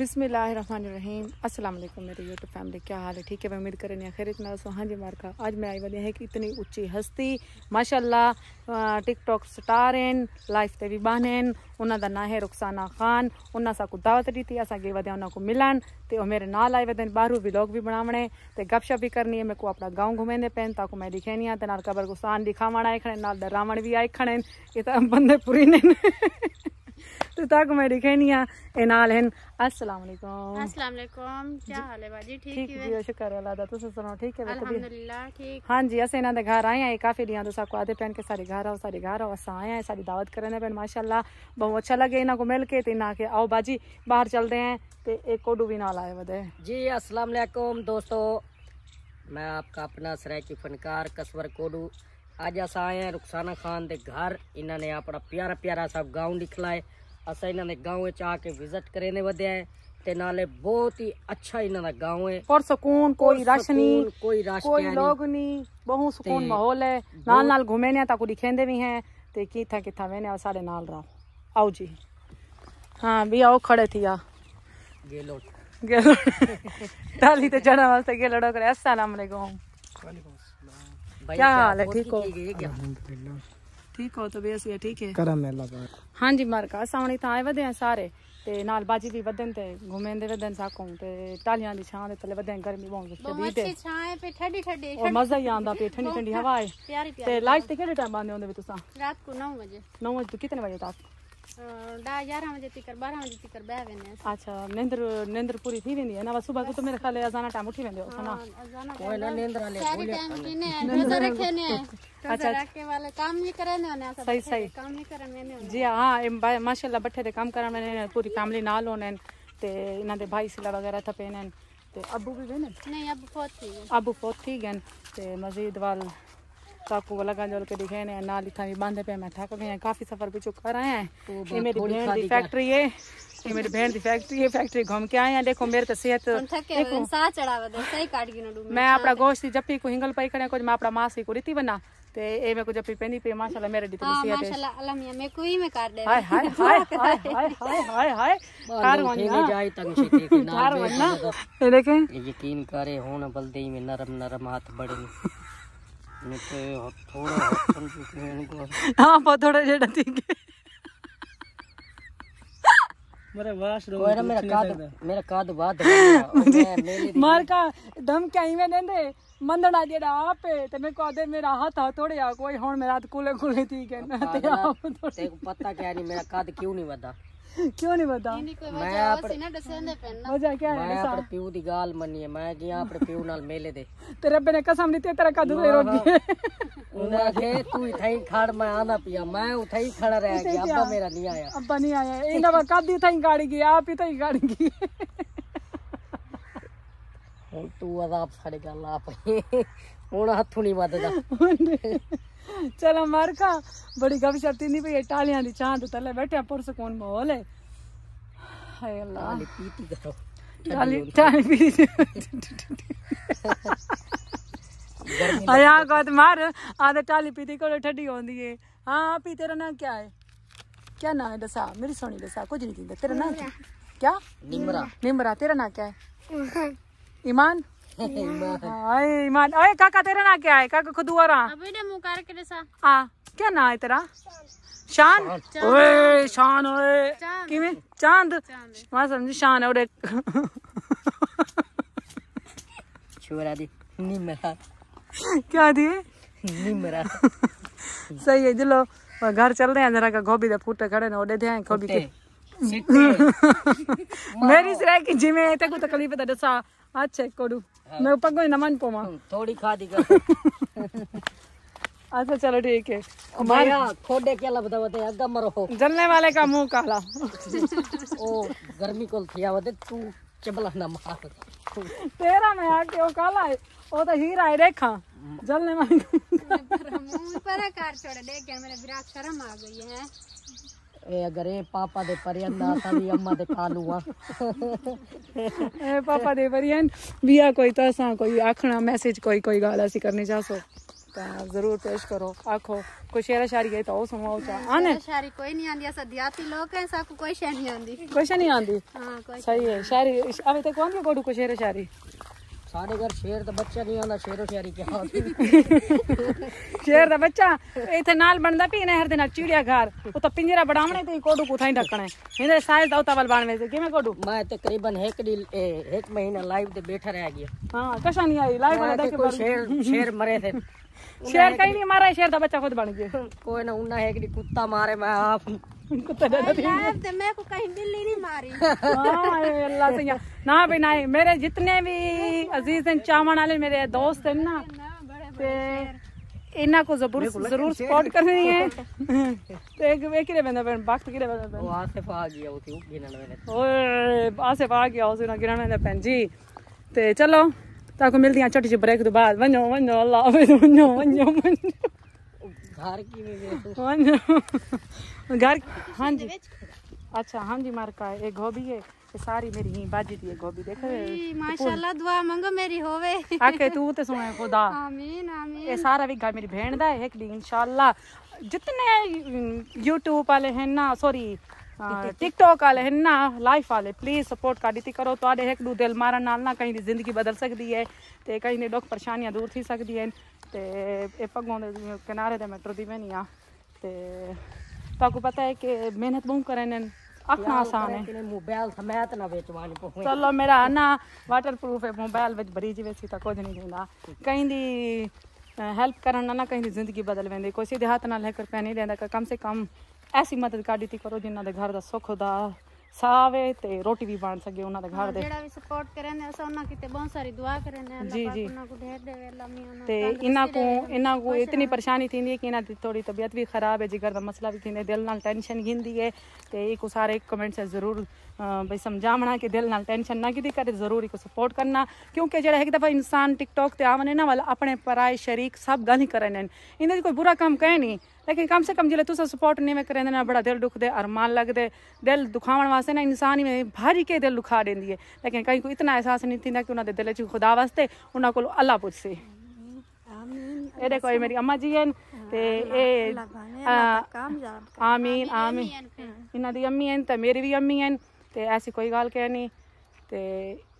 बिसमीम् अल्लाम मेरे YouTube family क्या हाल है ठीक है मैं उम्मीद करें या खैर इतना सो हाँ जी मार्का आज मैं आई वाली है कि इतनी ऊंची हस्ती माशाल्लाह टिकटॉक स्टार हैं लाइफ से भी बहन उन उन्होंने ना है रुखसाना ख़ान उन सां को दावत ॾिठी असां गे वधिया उन को मिलण ते मेरे नाल आए वधे बाहरों व्लॉग भी बनावने ते गपशप भी करनी है मेरे को अपना गाँव घुमेंदे पेन ताको मैं दिखेनी नहीं ते नाल कबर गुसान दिखावण आए खणे नाल डरावण भी आए खड़े इहे बंदे पूरी न तक मेरी खेनिया नाल हैं अस्सलाम वालेकुम अस्सलाम वालेकुम क्या हाल है बाजी ठीक ठीक जी शुक्र अल्लाह दा तुसे सुनाओ ठीक है अल्हम्दुलिल्लाह ठीक हां जी अस इना दे घर आए हैं काफी दिया तो सबको आते पेन के सारे घर आओ सारे घर आओ अस आए हैं सारी दावत करने पेन माशाल्लाह बहुत अच्छा लगे इना को मिलके ते ना के आओ बाजी बाहर चलते हैं ते एक कोडू भी नाल आए वदे जी अस्सलाम वालेकुम दोस्तों मैं आपका अपना सरायकी फनकार कसवर कोडू आज अस आए हैं रुखसाना खान के घर इन्होंने अपना प्यारा प्यारा सा गाँव निकला है असा इन्होंने गाँव आके विजिट करने वे है ਤੇ ਨਾਲੇ ਬਹੁਤ ਹੀ ਅੱਛਾ ਇਹਨਾਂ ਦਾ ਗਾਉਂ ਹੈ ਔਰ ਸਕੂਨ ਕੋਈ ਰਸ਼ ਨਹੀਂ ਕੋਈ ਰਸ਼ ਕੋਈ ਲੋਗ ਨਹੀਂ ਬਹੁਤ ਸਕੂਨ ਮਾਹੌਲ ਹੈ ਨਾਲ ਨਾਲ ਘੁੰਮੇ ਨੇ ਤਾਂ ਕੋਈ ਖੇਂਦੇ ਵੀ ਹੈ ਤੇ ਕਿਥਾ ਕਿਥਾ ਵੇਨੇ ਸਾਡੇ ਨਾਲ ਰਹੋ ਆਓ ਜੀ ਹਾਂ ਵੀ ਆਓ ਖੜੇ ਥੀਆ ਗੇਲੋਟ ਗੇਲੋਟ ਟਾਲੀ ਤੇ ਚੜਨ ਵਾਸਤੇ ਗੇਲੋਟ ਕਰੇ ਅਸਲਾਮ ਅਲੈਕੁਮ ਵਾਲੇਕੁਮ ਸਲਾਮ ਕੀ ਹਾਲ ਹੈ ਠੀਕ ਹੋ ਠੀਕ ਹੋ ਤਬੀਅਤ ਸੀ ਠੀਕ ਹੈ ਕਰਮ ਹੈ ਅੱਲਾਹ ਦਾ ਹਾਂਜੀ ਮਰਕਾ ਸਾਉਣੀ ਤਾਂ ਆਏ ਵਧੇ ਆ ਸਾਰੇ ਤੇ ਨਾਲ ਬਾਜੀ ਵੀ ਵਧਣ ਤੇ ਘੁੰਮਣ ਦੇ ਵਧਣ ਸਾਕੋਂ ਤੇ ਟਾਲੀਆਂ ਦੀ ਛਾਂ ਦੇ ਥੱਲੇ ਵਧੇ ਗਰਮੀ ਬਹੁਤ ਵਿੱਚ ਵੀ ਤੇ ਬਹੁਤ ਅੱਛੀ ਛਾਂ ਹੈ ਪੇ ਠੰਡੀ ਠੰਡੀ ਉਹ ਮਜ਼ਾ ਹੀ ਆਂਦਾ ਪੇ ਠੰਡੀ ਠੰਡੀ ਹਵਾ ਹੈ ਤੇ ਲਾਈਟ ਤੇ ਕਿਹੜੇ ਟਾਈਮ ਆਉਂਦੇ ਹੁੰਦੇ ਵੀ ਤੁਸੀਂ ਰਾਤ ਕੋ 9 ਵਜੇ 9 ਵਜੇ ਤੋਂ ਕਿਤਨੇ ਵਜੇ ਤੱਕ ॾह यारहं बजे तीकर ॿारहं बजे तीकर ॿाहिरि वेंदा आहिनि अच्छा निंड निंड पूरी थी वेंदी आहे न सुबुह जो त मेरे ख़्याल अज़ाना टाइम उठी वेंदो हाँ, अच्छा, अच्छा। सही सही जी हा हाँ, माशाल्लाह बठे ते कमु करण वेंदा आहिनि पूरी फैमिली नाल हूंदा आहिनि ते इन्हनि ते भाई सिला वग़ैरह था पवंदा आहिनि ते अबू बि वेंदा आहिनि अबू फोत थी विया आहिनि ते मज़ीद वाल तो आपको वो लगा जोल के दिखे ने ना लिखा भी बांधे पे मैं थक गए काफ़ी सफ़र भी चुका रहे हैं ये मेरी बहन की फैक्ट्री है ये मेरी बहन की फैक्ट्री है फैक्ट्री घूम के आए हैं देखो मेरे तो सेहत मैं अपना गोश्त जप्पी को हिंगल पाई करे कुछ मैं अपना मांस को रीति बना ते ए में को जप्पी पहनी पे माशाल्लाह मेरे दी हाँ, सेहत है माशाल्लाह अल्लाह मियां मैं कोई में कर दे हाय हाय हाय हाय हाय हाय कार वानी ना जाई तंग शेती की ना कार वानी ये देखें यकीन करे होन बलदे में नरम नरम हाथ बड़े तो हाँ थोड़ा जेड़ा ठीक है मेरा मेरा मेरा काद काद मार का मेरा हाथ थोड़े कोई हाथ को पता क्या मेरा काद क्यों नहीं वधा क्यों नहीं बता मैं वजह क्या है मैं अपने प्यू दी गाल मनी है मैं जी अपने प्यू नाल मेले दे तेरे अब्बे ने कसम दी तेरा कदू दे रोटी उन्हें के तू इथाई खड़ मैं आना पिया मैं उथाई खड़ा रह गया अब्बा मेरा नहीं आया अब्बा नहीं आया इंदा वा कद इथाई गाड़ी गई आप इथाई गाड़ी गई ਹੁਣ ਤੂੰ ਆਪ ਸਾਡੇ ਗੱਲ ਆਪ ਹੁਣ ਹੱਥੋਂ ਨਹੀਂ ਵੱਧਦਾ चलो मार का बड़ी गपशप तीन पे टालियां दी चांद तले बैठे पर माहौल है टाली पीती अया मार आधे टाली ठंडी होंदी है हां पी तेरा नाम क्या है क्या नाम है दसा मेरी सोनी दसा कुछ नहीं थी तेरा नाम क्या निमरा निमरा तेरा नाम क्या है ईमान हाय ईमान ओए काका तेरा ना क्या है काका खुद अभी ने मुंह करके दसा हां क्या ना है तेरा शान ओए शान ओए किवें चांद मैं समझ शान है ओड़े छोरा दी निमरा क्या दी निमरा सही है चलो घर चल रहे हैं जरा का गोभी दा फूटे खड़े ना ओडे ध्यान गोभी के मेरी सराय की जिमे तक तकलीफ था दसा आज ಚೆಕ್ ಕೊಡು मैं ऊपर को नमन पोमा थोड़ी खा दी अच्छा चलो ठीक है खोडे के क्या लबदा होते अगम मरो जलने वाले का मुंह काला ओ गर्मी को किया होते तू चबला ना मार तेरा मैं आके क्यों काला है ओ तो हीरा है देखा जलने वाले पर मुंह पर कर छोड़ देख मेरे विराट शर्म आ गई है ਇਹ ਅਗਰ ਇਹ ਪਾਪਾ ਦੇ ਪਰਿਆਂਦਾ ਤਾਂ ਵੀ ਅੰਮਾ ਦੇ ਕਾਲੂਆ ਇਹ ਪਾਪਾ ਦੇ ਪਰਿਆਂ ਵੀ ਆ ਕੋਈ ਤਾਂ ਅਸਾਂ ਕੋਈ ਆਖਣਾ ਮੈਸੇਜ ਕੋਈ ਕੋਈ ਗੱਲ ਅਸੀਂ ਕਰਨੀ ਚਾਹਸੋ ਤਾਂ ਜ਼ਰੂਰ ਪੇਸ਼ ਕਰੋ ਆਖੋ ਕੋਈ ਸ਼ੇਰਾ ਸ਼ਾਇਰੀ ਹੈ ਤਾਂ ਉਹ ਸੁਣਾਓ ਚਾ ਆਨੇ ਸ਼ਾਇਰੀ ਕੋਈ ਨਹੀਂ ਆਂਦੀ ਅਸਾਂ ਦਿਹਾਤੀ ਲੋਕ ਐ ਸਾਕੂ ਕੋਈ ਸ਼ੈ ਨਹੀਂ ਆਂਦੀ ਕੋਈ ਸ਼ੈ ਨਹੀਂ ਆਂਦੀ ਹਾਂ ਕੋਈ ਸਹੀ ਹੈ ਸ਼ਾਇਰੀ ਅਵੇ ਤੱਕ ਆਂਦੀ ਕੋਡੂ ਕੋਈ ਸ਼ੇਰਾ ਸ਼ਾਇਰੀ ਸਾਡੇ घर शेर तो बच्चा नहीं आता शेर शायरी क्या ਸ਼ੇਰ ਦਾ ਬੱਚਾ ਇੱਥੇ ਨਾਲ ਬਣਦਾ ਪੀ ਨਹਿਰ ਦੇ ਨਾਲ ਚਿੜੀਆ ਘਰ ਉਹ ਤਾਂ ਪਿੰਜਰਾ ਬੜਾਵਣੇ ਤੇ ਕੋਡੂ ਕੁਥਾਈ ਢੱਕਣਾ ਇਹਦੇ ਸਾਇਜ਼ ਦਾ ਉਤਾਵਲ ਬਾਣਵੇਂ ਤੇ ਕਿਵੇਂ ਕੋਡੂ ਮੈਂ ਤਕਰੀਬਨ ਇੱਕ ਦੀ ਇੱਕ ਮਹੀਨਾ ਲਾਈਵ ਤੇ ਬੈਠਾ ਰਹਿ ਗਿਆ ਹਾਂ ਕਸ਼ਾ ਨਹੀਂ ਆਈ ਲਾਈਵ ਵਾਲਾ ਦੇਖ ਕੇ ਸ਼ੇਰ ਸ਼ੇਰ ਮਰੇ ਥੇ ਸ਼ੇਰ ਕਹੀਂ ਨਹੀਂ ਮਾਰਾ ਸ਼ੇਰ ਦਾ ਬੱਚਾ ਖੁਦ ਬਣ ਗਿਆ ਕੋਈ ਨਾ ਉਹਨਾਂ ਇੱਕ ਦੀ ਕੁੱਤਾ ਮਾਰੇ ਮੈਂ ਆਪ कुत्ता तो मैं को कहीं बिल्ली नहीं मारी अल्लाह से ना भी ना मेरे जितने भी अजीज हैं चावन वाले मेरे दोस्त हैं ना ਇਹਨਾਂ ਕੋ ਜ਼ਬੂਰ ਜ਼ਰੂਰ ਸਪੋਰਟ ਕਰਨੀ ਹੈ ਤੇ ਵੇ ਕਿਰੇ ਬੰਦਾ ਬੈਣ ਵਕਤ ਕਿਰੇ ਬੰਦਾ ਉਹ ਆਸਿਫ ਆ ਗਿਆ ਉਹ ਤੇ ਗਿਣਨ ਵੇਲੇ ਓਏ ਆਸਿਫ ਆ ਗਿਆ ਉਸ ਨਾਲ ਗਿਣਨ ਵੇਲੇ ਭੈਣ ਜੀ ਤੇ ਚਲੋ ਤਾਂ ਕੋ ਮਿਲਦੀਆਂ ਛੋਟੀ ਜਿਹੀ ਬ੍ਰੇਕ ਤੋਂ ਬਾਅਦ ਵਨੋ ਵਨੋ ਅੱਲਾ ਵਨੋ ਵਨੋ ਵਨੋ घर की में वनो घर हां जी अच्छा हाँ जी मार का एक गोभी है सारी मेरी ही बाजी दी गोभी देख माशाल्लाह दुआ मंगो मेरी होवे आके तू ते सुने खुदा आमीन आमीन ए सारा भी घर मेरी भेण दा है कि इंशाल्लाह जितने यूट्यूब वाले हैं ना सॉरी टिकटॉक वाले हैं ना लाइफ वाले प्लीज सपोर्ट कर दी करो तो एक दू दिल मारन नाल ना कहीं जिंदगी बदल सकती है ते कहीं ने दुख परेशानियां दूर थी सकदी है ते ए पगों दे किनारे दे मैं टुरदी पैनी आ ते आपको पता है कि मेहनत बहुत करें आखना आसान है मोबाइल था मैं ना बेचवानी पहुंच चलो मेरा ना वाटरप्रूफ है मोबाइल ਵਿੱਚ ਭਰੀ ਜਿਵੇਂ ਸੀ ਤਾਂ ਕੁਝ ਨਹੀਂ ਹੁੰਦਾ ਕਹਿੰਦੀ ਹੈਲਪ ਕਰਨ ਨਾਲ ਨਾ ਕਹਿੰਦੀ ਜ਼ਿੰਦਗੀ ਬਦਲ ਵੈਂਦੀ ਕੋਈ ਸਿੱਧੇ ਹੱਥ ਨਾਲ ਲੈ ਕਰ ਪੈ ਨਹੀਂ ਲੈਂਦਾ ਕਮ ਸੇ ਕਮ ਐਸੀ ਮਦਦ ਕਰ ਦਿੱਤੀ ਕਰੋ ਜਿਨ੍ਹਾਂ ਦੇ ਘਰ ਦਾ ਸੁੱਖ ਦਾ ਸਾਵੇ ਤੇ ਰੋਟੀ ਵੀ ਬਣ ਸਕੇ ਉਹਨਾਂ ਦੇ ਘਰ ਦੇ ਜਿਹੜਾ ਵੀ ਸਪੋਰਟ ਕਰਨੇ ਅਸਾਂ ਉਹਨਾਂ ਕਿਤੇ ਬਹੁਤ ਸਾਰੀ ਦੁਆ ਕਰਨੇ ਜੀ ਜੀ ਤੇ ਇਹਨਾਂ ਕੋ ਇਹਨਾਂ ਕੋ ਇਤਨੀ ਪਰੇਸ਼ਾਨੀ ਥੀਂਦੀ ਹੈ ਕਿ ਇਹਨਾਂ ਦੀ ਥੋੜੀ ਤਬੀਅਤ ਵੀ ਖਰਾਬ ਹੈ ਜਿਗਰ ਦਾ ਮਸਲਾ ਵੀ ਥੀਂਦੇ ਦਿਲ ਨਾਲ ਟੈਨਸ਼ਨ ਗਿੰਦੀ ਹੈ ਤੇ ਇੱਕ ਸਾਰੇ ਕਮੈਂਟਸ ਜ਼ਰੂਰ ਬਈ ਸਮਝਾਵਣਾ ਕਿ ਦਿਲ ਨਾਲ ਟੈਨਸ਼ਨ ਨਾ ਕਿਦੀ ਕਰੇ ਜ਼ਰੂਰੀ ਕੋ ਸਪੋਰਟ ਕਰਨਾ ਕਿਉਂਕਿ ਜਿਹੜਾ ਇੱਕ ਦਫਾ ਇਨਸਾਨ ਟਿਕਟੌਕ ਤੇ ਆਵਨੇ ਨਾ ਵਾਲਾ ਆਪਣੇ ਪਰਾਏ ਸ਼ਰੀਕ ਸਭ ਗੱਲ ਹੀ ਕਰਨਨ ਇਹਨਾਂ ਦੀ ਕੋਈ ਬੁਰਾ ਕੰਮ ਕਹੇ ਨਹੀਂ लेकिन कम से कम जिले तुम सपोर्ट नहीं में ना बड़ा दिल दुख और मन लग दे दिल दुखावण वास्ते ना इंसान ही में भारी के दिल दुखा देंदी लेकिन कहीं को इतना एहसास नहीं थी कि उन्होंने दिल च खुदा वास्ते उन्होंने को अल्लाह पुछसे ये देखो मेरी अम्मा जी हैं ते आमीन आमीन इन्हों दी अम्मी हैं तो मेरी भी अम्मी हैं ते ऐसी कोई गल कह नहीं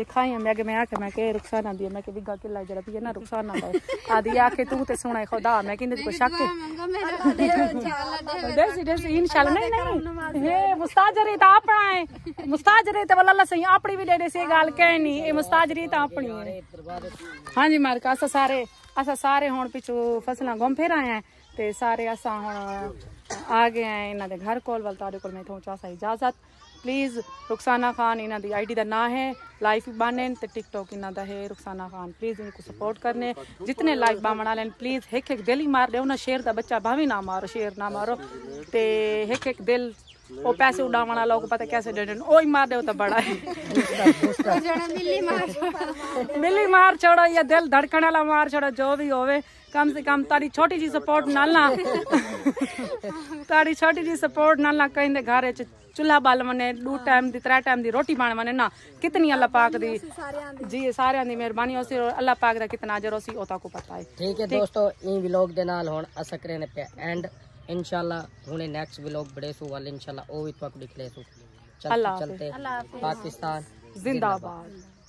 ਦੇਖਾਂ ਮੈਂ ਕਿ ਮੈਂ ਆ ਮੈਂ ਕਿ ਨਾ ਦੀ ਮੈਂ ਕਿ ਵੀ ਗਾ ਕਿਲਾ ਜਿਹੜਾ ਵੀ ਨਾ ਨਾ ਪਾਏ ਆਦੀ ਆ ਕੇ ਤੂੰ ਤੇ ਸੁਣਾ ਖੁਦਾ ਮੈਂ ਕਿ ਇਹਦੇ ਕੋ ਸ਼ੱਕ ਦੇਸ ਨਹੀਂ ਨਹੀਂ ਮੁਸਤਾਜਰੀ ਤਾਂ ਆਪਣਾ ਹੈ ਮੁਸਤਾਜਰੀ ਤੇ ਵੱਲਾ ਸਹੀ ਆਪਣੀ ਵੀ ਲੈੜੇ ਸੀ ਗੱਲ ਕਹਿਣੀ ਇਹ ਮੁਸਤਾਜਰੀ ਤਾਂ ਆਪਣੀ ਹੈ ਹਾਂਜੀ ਮਾਰਕ ਅਸਾ ਸਾਰੇ ਅਸਾ ਸਾਰੇ ਹੁਣ ਪਿੱਛੋ ਫਸਲਾਂ ਗੁੰਮ ਫੇਰ ਆਏ ਆ ਤੇ ਸਾਰੇ ਅਸਾ ਹੁਣ ਆ ਗਏ ਆ ਇਹਨਾਂ ਦੇ ਘਰ ਕੋਲ ਵੱਲ ਤੁਹਾਡੇ ਕੋਲ ਮੈਂ ਤੁਹਾਨੂੰ ਸਹੀ ਇਜਾਜ਼ਤ प्लीज़ रुखसाना खान इन्हों की आई डी का ना है लाइफ बने तो टिकटॉक इन्हों का है रुखसाना खान प्लीज़ इनको सपोर्ट करने जितने लाइफ बामन लैन प्लीज़ एक एक दिल ही मार दे उन्हें शेर का बच्चा भावी ना मारो शेर ना मारो तो एक एक दिल वो पैसे उड़ा वाला लोग पता कैसे डे ओ मार दे तो बड़ा है मिली मार छोड़ो या दिल धड़कन वाला मार छोड़ो जो भी होवे कम से कम तारी छोटी जी सपोर्ट ना तारी छोटी जी सपोर्ट ना कहीं दे घर चूल्हा बाल मने दू टाइम दी त्रै टाइम दी रोटी बन मने ना कितनी अल्लाह पाक दी जी सारे दी मेहरबानी होसी अल्लाह पाक दा कितना अजर होसी ओता को पता है ठीक है दोस्तों ई व्लॉग दे नाल हुन असकरे ने पे एंड इनशाला हमने नेक्स्ट ब्लॉग बड़े सू वाले इनशाला वो भी थोड़ा दिखले सू चलते चलते पाकिस्तान जिंदाबाद